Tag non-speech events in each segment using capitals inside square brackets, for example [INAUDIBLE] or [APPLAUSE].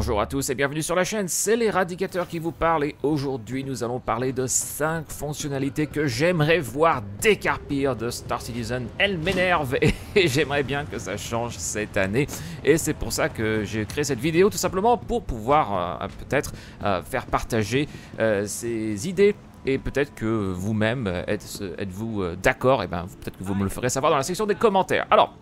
Bonjour à tous et bienvenue sur la chaîne, c'est les Radicateurs qui vous parle et aujourd'hui nous allons parler de 5 fonctionnalités que j'aimerais voir décarpir de Star Citizen. Elles m'énervent [LAUGHS] et j'aimerais bien que ça change cette année et c'est pour ça que j'ai créé cette vidéo tout simplement pour pouvoir euh, peut-être euh, faire partager euh, ces idées et peut-être que vous-même êtes-vous d'accord, et eh bien peut-être que vous me le ferez savoir dans la section des commentaires. Alors,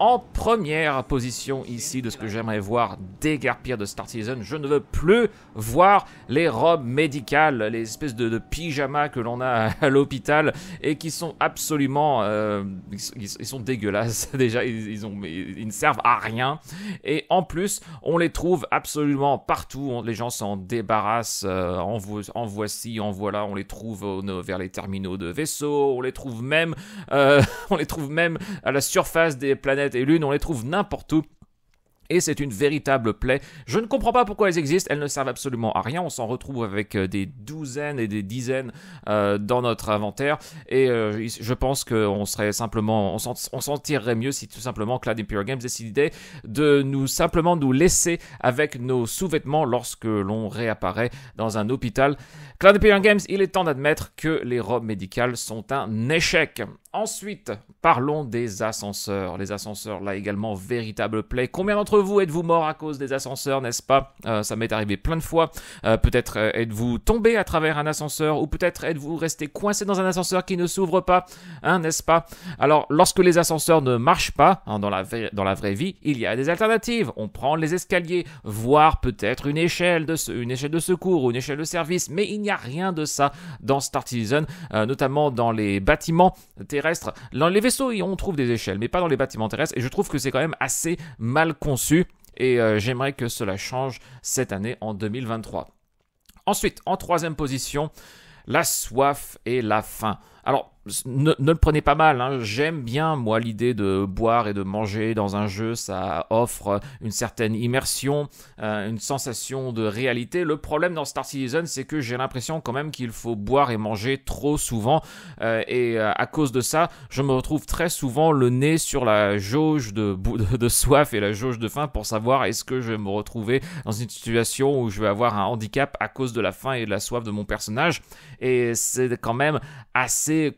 en première position ici de ce que j'aimerais voir dégarpir de Star Citizen. Je ne veux plus voir les robes médicales, les espèces de, pyjamas que l'on a [LAUGHS] à l'hôpital et qui sont absolument... Euh, ils, sont dégueulasses [LAUGHS] déjà, ils, ont, ils, ne servent à rien. Et en plus, on les trouve absolument partout, les gens s'en débarrassent, euh, en, voici, en voilà, on les trouve vers les terminaux de vaisseaux, on les trouve même, euh, [LAUGHS] on les trouve même à la surface des planètes et lune, on les trouve n'importe où. Et c'est une véritable plaie. Je ne comprends pas pourquoi elles existent. Elles ne servent absolument à rien. On s'en retrouve avec euh, des douzaines et des dizaines euh, dans notre inventaire. Et euh, je pense qu'on serait simplement, on s'en tirerait mieux si tout simplement Cloud Imperial Games décidait de nous simplement nous laisser avec nos sous-vêtements lorsque l'on réapparaît dans un hôpital. Cloud Imperial Games, il est temps d'admettre que les robes médicales sont un échec. Ensuite, parlons des ascenseurs. Les ascenseurs, là également, véritable plaie. Combien d'entre vous êtes-vous mort à cause des ascenseurs, n'est-ce pas euh, Ça m'est arrivé plein de fois. Euh, peut-être euh, êtes-vous tombé à travers un ascenseur, ou peut-être êtes-vous resté coincé dans un ascenseur qui ne s'ouvre pas, hein, n'est-ce pas Alors, lorsque les ascenseurs ne marchent pas hein, dans, la dans la vraie vie, il y a des alternatives. On prend les escaliers, voire peut-être une échelle de une échelle de secours ou une échelle de service, mais il n'y a rien de ça dans Star Citizen, notamment dans les bâtiments terrestres. Dans les vaisseaux, on trouve des échelles, mais pas dans les bâtiments terrestres, et je trouve que c'est quand même assez mal conçu et euh, j'aimerais que cela change cette année en 2023. Ensuite, en troisième position, la soif et la faim. Alors, ne, le prenez pas mal, hein. j'aime bien moi l'idée de boire et de manger dans un jeu, ça offre une certaine immersion, euh, une sensation de réalité. Le problème dans Star Citizen, c'est que j'ai l'impression quand même qu'il faut boire et manger trop souvent, euh, et euh, à cause de ça, je me retrouve très souvent le nez sur la jauge [LAUGHS] de, soif et la jauge de faim pour savoir est-ce que je vais me retrouver dans une situation où je vais avoir un handicap à cause de la faim et de la soif de mon personnage, et c'est quand même assez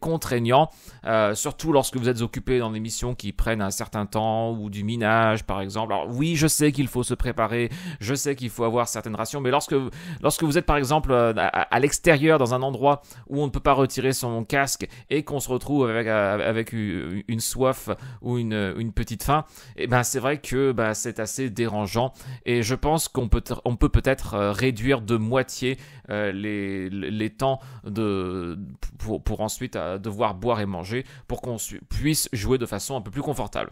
euh, surtout lorsque vous êtes occupé dans des missions qui prennent un certain temps ou du minage par exemple. Alors oui, je sais qu'il faut se préparer, je sais qu'il faut avoir certaines rations, mais lorsque, lorsque vous êtes par exemple euh, à, l'extérieur dans un endroit où on ne peut pas retirer son casque et qu'on se retrouve avec, euh, avec une, soif ou une, une, petite faim, et eh ben c'est vrai que bah, c'est assez dérangeant et je pense qu'on peut on peut peut-être réduire de moitié les, les temps de pour, pour ensuite de boire et manger pour qu'on puisse jouer de façon un peu plus confortable.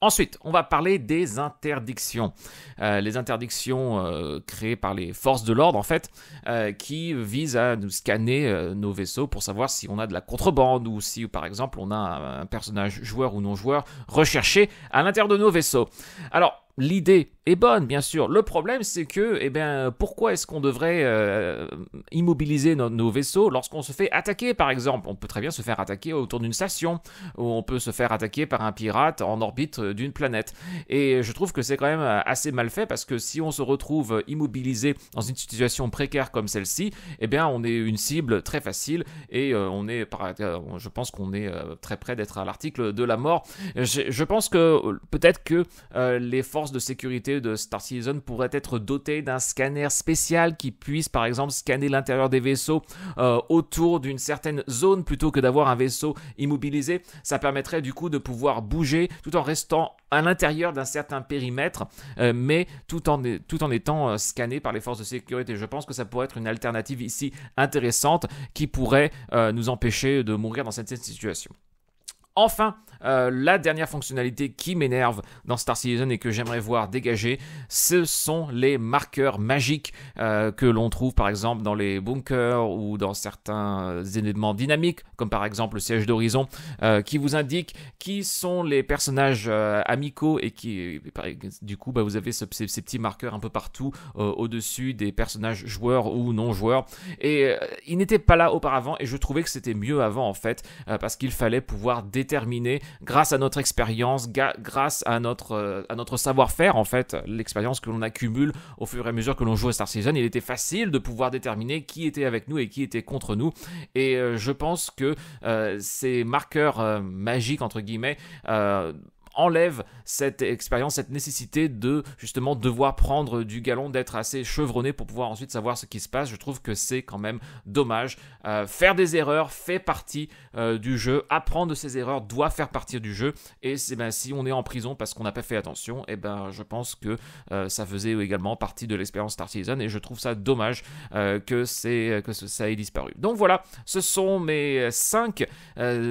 Ensuite, on va parler des interdictions. Euh, les interdictions euh, créées par les forces de l'ordre, en fait, euh, qui visent à nous scanner nos vaisseaux pour savoir si on a de la contrebande ou si, par exemple, on a un personnage joueur ou non joueur recherché à l'intérieur de nos vaisseaux. Alors, L'idée est bonne, bien sûr. Le problème, c'est que, eh bien, pourquoi est-ce qu'on devrait euh, immobiliser nos vaisseaux lorsqu'on se fait attaquer, par exemple On peut très bien se faire attaquer autour d'une station, ou on peut se faire attaquer par un pirate en orbite euh, d'une planète. Et je trouve que c'est quand même euh, assez mal fait, parce que si on se retrouve immobilisé dans une situation précaire comme celle-ci, eh bien, on est une cible très facile, et on est, je pense qu'on est très près d'être à l'article de la mort. Je, je pense que peut-être que les forces de sécurité de Star Citizen pourrait être dotées d'un scanner spécial qui puisse par exemple scanner l'intérieur des vaisseaux euh, autour d'une certaine zone plutôt que d'avoir un vaisseau immobilisé. Ça permettrait du coup de pouvoir bouger tout en restant à l'intérieur d'un certain périmètre, euh, mais tout en, tout en étant euh, scanné par les forces de sécurité. Je pense que ça pourrait être une alternative ici intéressante qui pourrait nous empêcher de mourir dans cette situation. Enfin, euh, la dernière fonctionnalité qui m'énerve dans Star Citizen et que j'aimerais voir dégager, ce sont les marqueurs magiques euh, que l'on trouve par exemple dans les bunkers ou dans certains euh, éléments dynamiques, comme par exemple le siège d'horizon, qui vous indique qui sont les personnages amicaux et qui, du coup, bah, vous avez ces, petits marqueurs un peu partout au-dessus des personnages joueurs ou non joueurs. Et ils n'étaient pas là auparavant et je trouvais que c'était mieux avant en fait, parce qu'il fallait pouvoir déterminer déterminer grâce à notre expérience, grâce à notre, euh, à notre savoir-faire, en fait, l'expérience que l'on accumule au fur et à mesure que l'on joue à Star Season, Il était facile de pouvoir déterminer qui était avec nous et qui était contre nous. Et euh, je pense que euh, ces marqueurs magiques, entre guillemets, enlève cette expérience, cette nécessité de justement devoir prendre du galon, d'être assez chevronné pour pouvoir ensuite savoir ce qui se passe. Je trouve que c'est quand même dommage. Euh, faire des erreurs fait partie euh, du jeu. Apprendre de ses erreurs doit faire partie du jeu. Et c'est ben, si on est en prison parce qu'on n'a pas fait attention, et eh ben je pense que euh, ça faisait également partie de l'expérience Star Citizen. Et je trouve ça dommage que c'est que ça ait disparu. Donc voilà, ce sont mes 5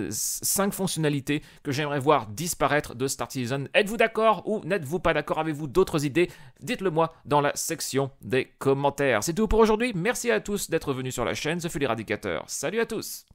cinq fonctionnalités que j'aimerais voir disparaître de Star Êtes-vous d'accord ou n'êtes-vous pas d'accord Avez-vous d'autres idées Dites-le moi dans la section des commentaires. C'est tout pour aujourd'hui. Merci à tous d'être venus sur la chaîne. Ce fut l'éradicateur. Salut à tous